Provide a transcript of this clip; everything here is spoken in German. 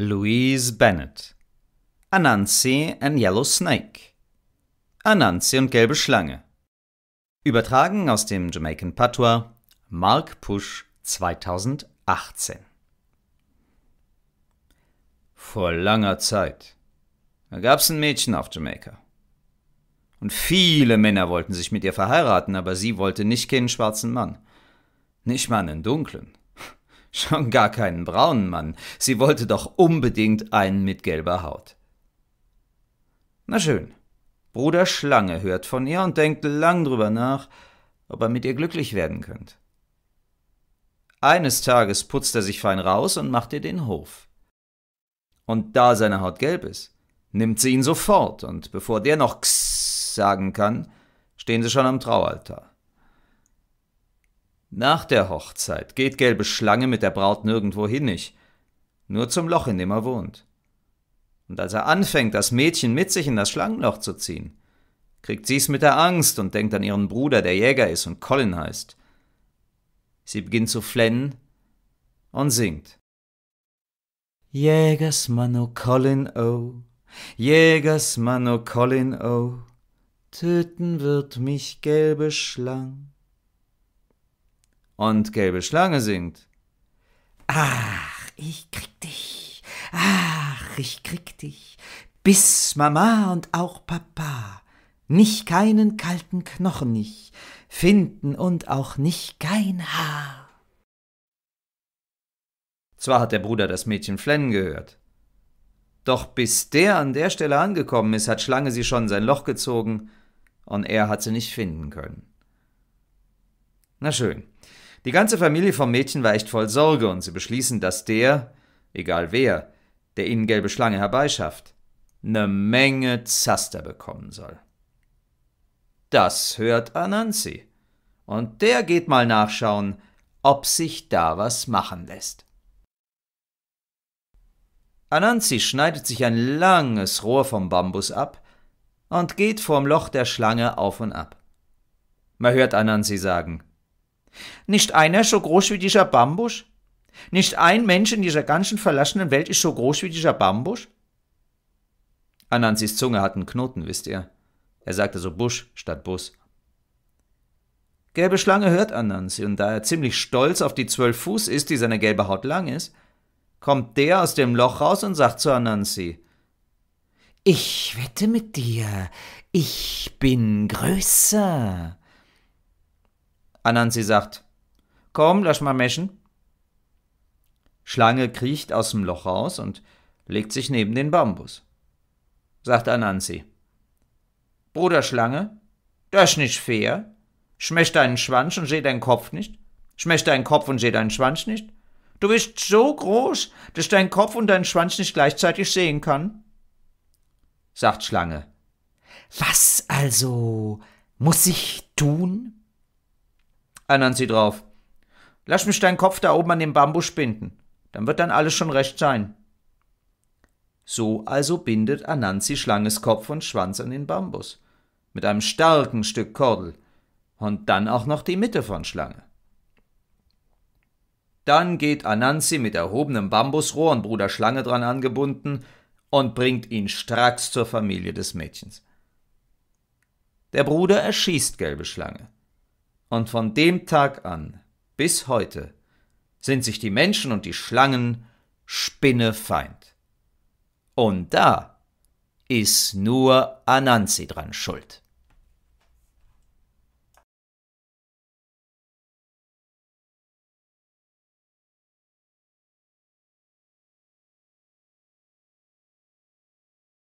Louise Bennett. Anansi and Yellow Snake. Anansi und gelbe Schlange. Übertragen aus dem Jamaican Patois Mark Push 2018. Vor langer Zeit. gab es ein Mädchen auf Jamaica. Und viele Männer wollten sich mit ihr verheiraten, aber sie wollte nicht keinen schwarzen Mann. Nicht mal einen dunklen. Schon gar keinen braunen Mann. Sie wollte doch unbedingt einen mit gelber Haut. Na schön. Bruder Schlange hört von ihr und denkt lang drüber nach, ob er mit ihr glücklich werden könnte. Eines Tages putzt er sich fein raus und macht ihr den Hof. Und da seine Haut gelb ist, nimmt sie ihn sofort, und bevor der noch X sagen kann, stehen sie schon am Traualtar. Nach der Hochzeit geht Gelbe Schlange mit der Braut nirgendwo hin nicht, nur zum Loch, in dem er wohnt. Und als er anfängt, das Mädchen mit sich in das Schlangenloch zu ziehen, kriegt sie's mit der Angst und denkt an ihren Bruder, der Jäger ist und Colin heißt. Sie beginnt zu flennen und singt. Jägersmann o oh Colin o, oh. Jägersmann o oh Colin o, töten wird mich gelbe Schlang und Gelbe Schlange singt. Ach, ich krieg dich, ach, ich krieg dich, bis Mama und auch Papa nicht keinen kalten Knochen nicht finden und auch nicht kein Haar. Zwar hat der Bruder das Mädchen flennen gehört, doch bis der an der Stelle angekommen ist, hat Schlange sie schon in sein Loch gezogen und er hat sie nicht finden können. Na schön. Die ganze Familie vom Mädchen war echt voll Sorge und sie beschließen, dass der, egal wer, der ihnen gelbe Schlange herbeischafft, eine Menge Zaster bekommen soll. Das hört Anansi. Und der geht mal nachschauen, ob sich da was machen lässt. Anansi schneidet sich ein langes Rohr vom Bambus ab und geht vorm Loch der Schlange auf und ab. Man hört Anansi sagen, nicht einer so groß wie dieser Bambus? Nicht ein Mensch in dieser ganzen verlassenen Welt ist so groß wie dieser Bambus? Anansis Zunge hat einen Knoten, wisst ihr. Er sagte so Busch statt Bus. Gelbe Schlange hört Anansi, und da er ziemlich stolz auf die zwölf Fuß ist, die seine gelbe Haut lang ist, kommt der aus dem Loch raus und sagt zu Anansi Ich wette mit dir, ich bin größer. Anansi sagt, komm, lass mal meschen. Schlange kriecht aus dem Loch raus und legt sich neben den Bambus. Sagt Anansi, Bruder Schlange, das ist nicht fair. Schmecht deinen Schwanz und seh deinen Kopf nicht. Schmecht deinen Kopf und seh deinen Schwanz nicht. Du bist so groß, dass dein Kopf und dein Schwanz nicht gleichzeitig sehen kann. Sagt Schlange. Was also muss ich tun? Anansi drauf. Lass mich deinen Kopf da oben an den Bambus binden. Dann wird dann alles schon recht sein. So also bindet Anansi Schlanges Kopf und Schwanz an den Bambus. Mit einem starken Stück Kordel. Und dann auch noch die Mitte von Schlange. Dann geht Anansi mit erhobenem Bambusrohr und Bruder Schlange dran angebunden und bringt ihn stracks zur Familie des Mädchens. Der Bruder erschießt Gelbe Schlange. Und von dem Tag an bis heute sind sich die Menschen und die Schlangen Spinnefeind. Und da ist nur Anansi dran schuld.